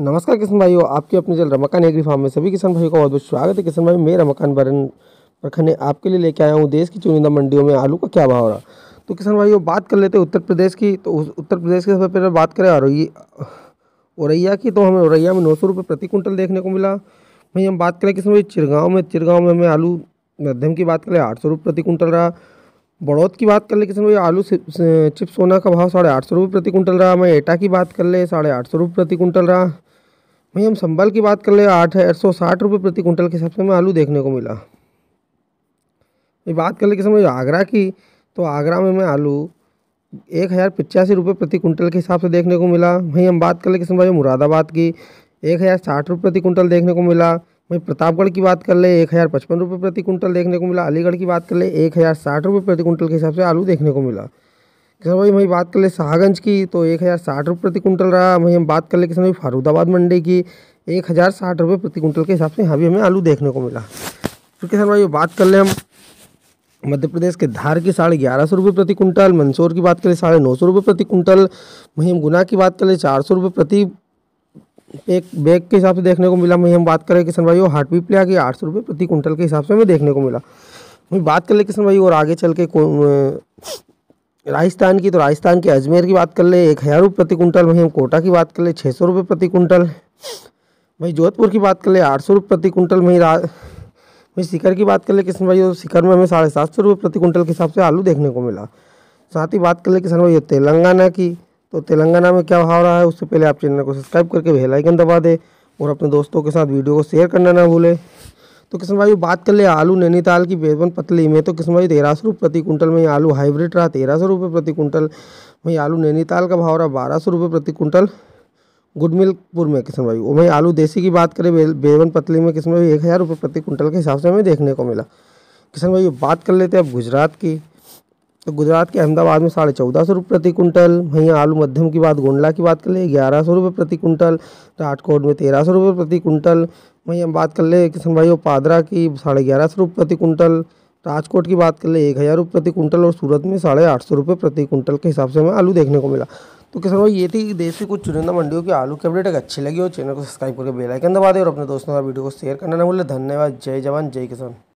नमस्कार किशन भाई आपके अपने जल रमाकान एग्री फार्म में सभी किसान भाइयों का बहुत बहुत स्वागत है किशन भाई मैं रमाकान बरन प्रखंड आपके लिए लेके आया हूँ देश की चुनिंदा मंडियों में आलू का क्या भाव रहा तो किसान भाइयों बात कर लेते हैं उत्तर प्रदेश की तो उत्तर प्रदेश के सबसे पहले बात करें औरैया की तो हमें औरैया में नौ सौ रुपये प्रति क्विंटल देखने को मिला वहीं हम बात करें किसान भाई चिरगाँव में चिरगाँव में हमें आलू मध्यम की बात करें आठ सौ रुपये प्रति क्विंटल रहा बड़ौद की बात कर ले किसान भाई आलू चिप्स सोना का भाव साढ़े आठ सौ रुपये प्रति कुंटल रहा हमें एटा की बात कर ले साढ़े आठ सौ रुपये प्रति कुंटल रहा वहीं हम संभल की बात कर ले आठ है आठ सौ साठ रुपये प्रति कुंटल के हिसाब से हमें आलू देखने को मिला ये बात कर ले कि समझ आगरा की तो आगरा में हमें आलू एक हज़ार पचासी रुपये प्रति कुंटल के हिसाब से देखने को मिला वहीं हम बात कर ले कि समझ मुरादाबाद की एक हज़ार साठ रुपये प्रति कुंटल देखने को मिला वहीं प्रतापगढ़ की बात कर ले एक हज़ार पचपन रुपये प्रति कुंटल देखने को मिला अलीगढ़ की बात कर ले एक हज़ार साठ रुपये प्रति कुंटल के हिसाब से आलू देखने को मिला किसान भाई वहीं बात कर ले शाहगंज की तो एक हज़ार साठ रुपये प्रति कुंटल रहा वहीं हम बात कर ले किसान भाई फारूदाबाद मंडी की एक हज़ार साठ रुपये प्रति कुंटल के हिसाब से यहाँ भी हमें आलू देखने को मिला तो किसान भाई बात कर ले हम मध्य प्रदेश के धार की साढ़े ग्यारह सौ रुपये प्रति कुंटल मंदसौर की बात करें साढ़े नौ सौ रुपये प्रति कुंटल वहीं हम गुना की बात करें चार सौ रुपये प्रति एक बैग के हिसाब से देखने को मिला वहीं हम बात करें किसान भाई और हार्ट पीपलिया की आठ सौ रुपये प्रति कुंटल के हिसाब से हमें देखने को मिला वहीं बात कर ले किसान भाई और आगे चल के राजस्थान की तो राजस्थान के अजमेर की बात कर ले एक हज़ार रुपये प्रति कुंटल वहीं हम कोटा की बात कर ले छः सौ रुपये प्रति कुंटल वहीं जोधपुर की बात कर ले आठ सौ रुपये प्रति कुंटल वहीं रा वहीं सीकर की बात कर ले किसान भाई सीकर में हमें साढ़े सात सौ रुपये प्रति कुंटल के हिसाब से आलू देखने को मिला साथ ही बात कर ले किसान भाई तेलंगाना की तो तेलंगाना में क्या भाव रहा है उससे पहले आप चैनल को सब्सक्राइब करके बेलाइकन दबा दें और अपने दोस्तों के साथ वीडियो को शेयर करना ना भूलें तो किसान भाई बात कर ले आलू नैनीताल की बेजबन पतली में तो किसान भाई तेरह सौ रुपये प्रति कुंटल में आलू हाइब्रिड रहा तेरह सौ रुपये प्रति कुंटल वहीं आलू नैनीताल का भाव रहा बारह सौ रुपये प्रति कुंटल गुड में किसान भाई वहीं आलू देसी की बात करें बेजबन पतली में किसान भाई एक हज़ार रुपये प्रति कुंटल के हिसाब से हमें देखने को मिला किसान भाई बात कर लेते हैं अब गुजरात की तो गुजरात के अहमदाबाद में साढ़े चौदह सौ रुपये प्रति कुंटल वहीं आलू मध्यम की बात गोंडला की बात कर ले ग्यारह सौ रुपये प्रति कुंटल तो राजकोट में तेरह सौ रुपये प्रति कुंटल वहीं हम बात कर ले किशन भाई और पादरा की साढ़े ग्यारह सौ रुपये प्रति कुंटल राजकोट की बात कर ले एक हज़ार रुपये प्रति कुंटल और सूरत में साढ़े आठ सौ रुपये प्रति कुंटल के हिसाब से हमें आलू देखने को मिला तो किसान भाई ये थी देश की कुछ चुनिंदा मंडियों की आलू की अपडेट अगर अच्छी लगी हो चैनल को सब्सक्राइब करके बेल आइकन दबा दें और अपने दोस्तों का वीडियो को शेयर करना ना भूलें धन्यवाद जय जवान जय किसान